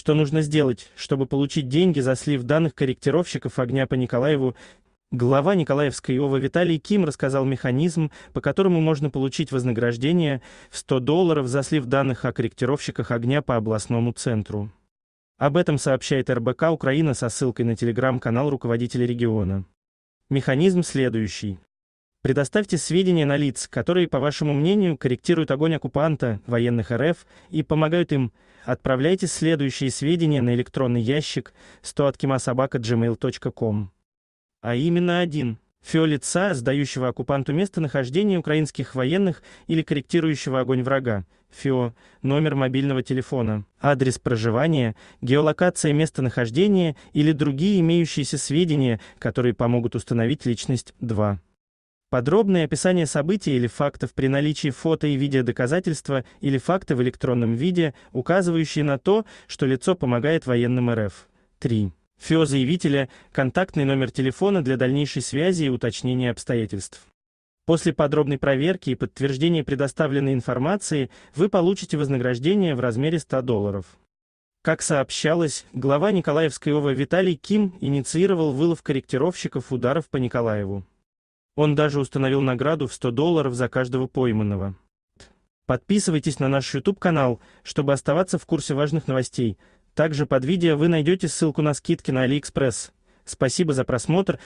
Что нужно сделать, чтобы получить деньги за слив данных корректировщиков огня по Николаеву Глава Николаевской ОВА Виталий Ким рассказал механизм, по которому можно получить вознаграждение в 100 долларов за слив данных о корректировщиках огня по областному центру. Об этом сообщает РБК Украина со ссылкой на телеграм-канал руководителя региона. Механизм следующий. Предоставьте сведения на лиц, которые, по вашему мнению, корректируют огонь оккупанта, военных РФ и помогают им. Отправляйте следующие сведения на электронный ящик stoatkimosobaka.gmail.com. Эм а именно один фио лица, сдающего оккупанту местонахождение украинских военных или корректирующего огонь врага, фио, номер мобильного телефона, адрес проживания, геолокация местонахождения или другие имеющиеся сведения, которые помогут установить личность 2. Подробное описание событий или фактов при наличии фото и видеодоказательства или факты в электронном виде, указывающие на то, что лицо помогает военным РФ. 3. ФИО заявителя, контактный номер телефона для дальнейшей связи и уточнения обстоятельств. После подробной проверки и подтверждения предоставленной информации вы получите вознаграждение в размере 100 долларов. Как сообщалось, глава Николаевской ОВА Виталий Ким инициировал вылов корректировщиков ударов по Николаеву. Он даже установил награду в 100 долларов за каждого пойманного. Подписывайтесь на наш YouTube-канал, чтобы оставаться в курсе важных новостей. Также под видео вы найдете ссылку на скидки на AliExpress. Спасибо за просмотр,